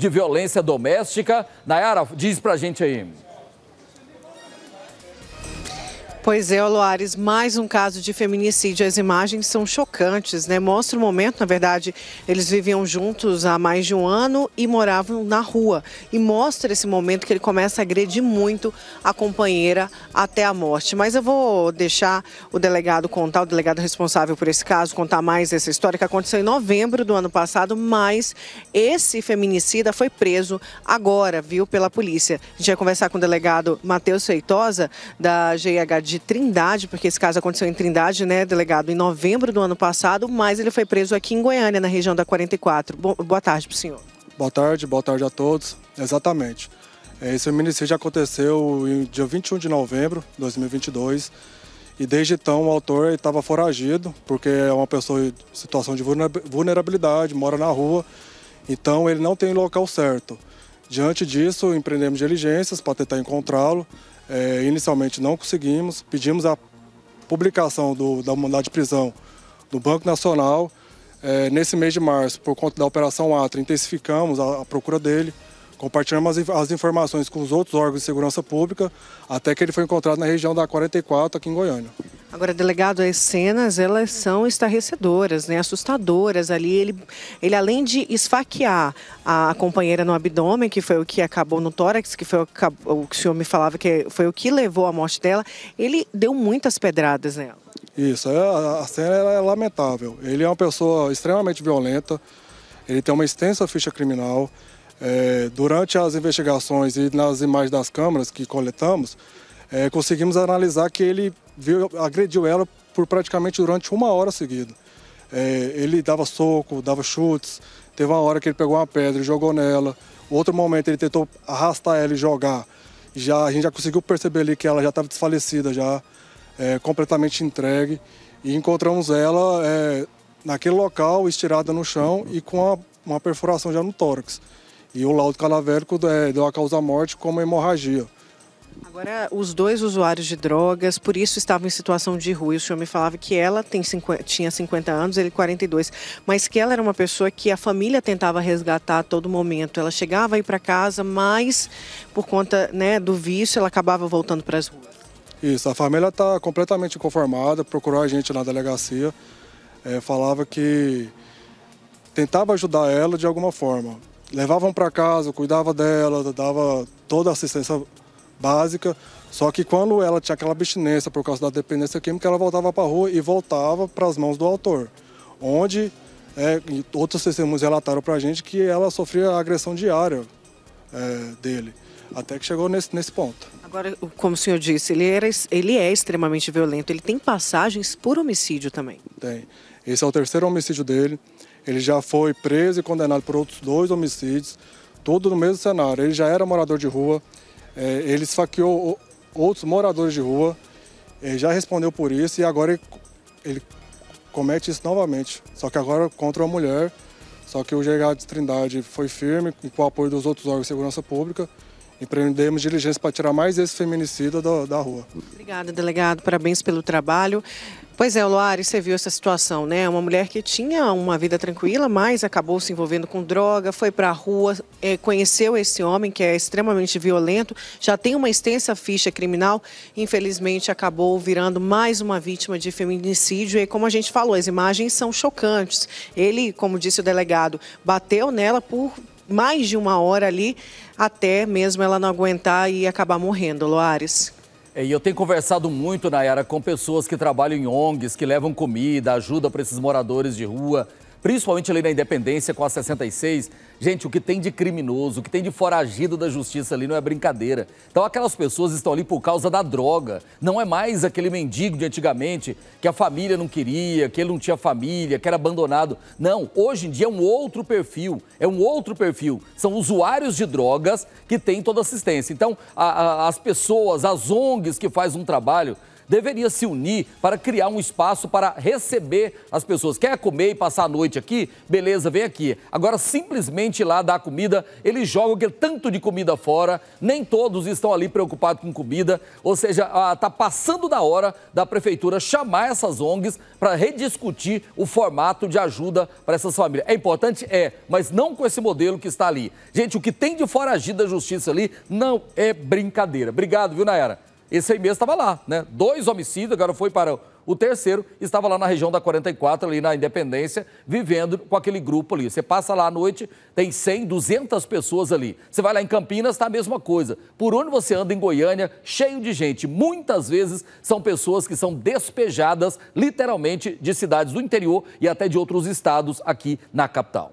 de violência doméstica. Nayara, diz pra gente aí. Pois é, Loares, mais um caso de feminicídio. As imagens são chocantes, né? Mostra o momento, na verdade, eles viviam juntos há mais de um ano e moravam na rua. E mostra esse momento que ele começa a agredir muito a companheira até a morte. Mas eu vou deixar o delegado contar, o delegado responsável por esse caso, contar mais essa história que aconteceu em novembro do ano passado, mas esse feminicida foi preso agora, viu, pela polícia. A gente vai conversar com o delegado Matheus Feitosa, da GHD de Trindade, porque esse caso aconteceu em Trindade, né, delegado, em novembro do ano passado, mas ele foi preso aqui em Goiânia, na região da 44. Boa tarde para o senhor. Boa tarde, boa tarde a todos. Exatamente. É, esse feminicídio aconteceu em dia 21 de novembro de 2022 e desde então o autor estava foragido, porque é uma pessoa em situação de vulnerabilidade, mora na rua, então ele não tem local certo. Diante disso, empreendemos diligências para tentar encontrá-lo. É, inicialmente não conseguimos, pedimos a publicação do, da unidade de prisão do Banco Nacional. É, nesse mês de março, por conta da Operação Atra, intensificamos a, a procura dele, compartilhamos as, informações com os outros órgãos de segurança pública, até que ele foi encontrado na região da 44, aqui em Goiânia. Agora, delegado, as cenas, elas são estarrecedoras, né? assustadoras ali. Ele, ele além de esfaquear a, companheira no abdômen, que foi o que acabou no tórax, que foi o, que o senhor me falava que foi o que levou à morte dela, ele deu muitas pedradas nela. Isso, é, a, a cena é lamentável. Ele é uma pessoa extremamente violenta, ele tem uma extensa ficha criminal. É, durante as investigações e nas imagens das câmeras que coletamos, é, conseguimos analisar que ele agrediu ela por praticamente durante uma hora seguida. É, ele dava soco, dava chutes, teve uma hora que ele pegou uma pedra e jogou nela, outro momento ele tentou arrastar ela e jogar. Já, a gente já conseguiu perceber ali que ela já estava desfalecida, já é, completamente entregue. E encontramos ela é, naquele local, estirada no chão e com a, uma perfuração já no tórax. E o laudo calavérico é, deu a causa morte como hemorragia. Agora, os dois usuários de drogas, por isso estavam em situação de rua. O senhor me falava que ela tem 50, tinha 50 anos, ele 42, mas que ela era uma pessoa que a família tentava resgatar a todo momento. Ela chegava aí para casa, mas por conta né, do vício, ela acabava voltando para as ruas. Isso, a família está completamente conformada, procurou a gente na delegacia, é, falava que tentava ajudar ela de alguma forma. Levavam para casa, cuidava dela, dava toda a assistência básica. Só que quando ela tinha aquela abstinência por causa da dependência química, ela voltava para a rua e voltava para as mãos do autor. Onde é, outros testemunhos relataram para a gente que ela sofria agressão diária é, dele. Até que chegou nesse, nesse ponto. Agora, como o senhor disse, ele, era, ele é extremamente violento. Ele tem passagens por homicídio também. Tem. Esse é o terceiro homicídio dele. Ele já foi preso e condenado por outros dois homicídios. Tudo no mesmo cenário. Ele já era morador de rua. É, ele esfaqueou outros moradores de rua, é, já respondeu por isso e agora ele, ele comete isso novamente. Só que agora contra uma mulher. Só que o GH de Trindade foi firme, com o apoio dos outros órgãos de segurança pública, empreendemos diligência para tirar mais esse feminicida da, da rua. Obrigada, delegado. Parabéns pelo trabalho. Pois é, Loari, você viu essa situação, né? Uma mulher que tinha uma vida tranquila, mas acabou se envolvendo com droga, foi para a rua, é, conheceu esse homem que é extremamente violento, já tem uma extensa ficha criminal, infelizmente acabou virando mais uma vítima de feminicídio. E como a gente falou, as imagens são chocantes. Ele, como disse o delegado, bateu nela por mais de uma hora ali, até mesmo ela não aguentar e acabar morrendo, Loares. É, e eu tenho conversado muito, Nayara, com pessoas que trabalham em ONGs, que levam comida, ajuda para esses moradores de rua principalmente ali na Independência com a 66. Gente, o que tem de criminoso, o que tem de foragido da justiça ali não é brincadeira. Então aquelas pessoas estão ali por causa da droga. Não é mais aquele mendigo de antigamente que a família não queria, que ele não tinha família, que era abandonado. Não, hoje em dia é um outro perfil, é um outro perfil. São usuários de drogas que têm toda assistência. Então a, a, as pessoas, as ONGs que fazem um trabalho deveria se unir para criar um espaço para receber as pessoas. Quer comer e passar a noite aqui? Beleza, vem aqui. Agora, simplesmente lá dar comida, eles jogam aquele tanto de comida fora, nem todos estão ali preocupados com comida, ou seja, está ah, passando da hora da prefeitura chamar essas ONGs para rediscutir o formato de ajuda para essas famílias. É importante? É, mas não com esse modelo que está ali. Gente, o que tem de foragido da justiça ali não é brincadeira. Obrigado, viu, Nayara? esse mês estava lá, né? Dois homicídios, agora foi para o terceiro, estava lá na região da 44, ali na Independência, vivendo com aquele grupo ali. Você passa lá à noite, tem 100, 200 pessoas ali. Você vai lá em Campinas, está a mesma coisa. Por onde você anda em Goiânia, cheio de gente. Muitas vezes são pessoas que são despejadas, literalmente, de cidades do interior e até de outros estados aqui na capital.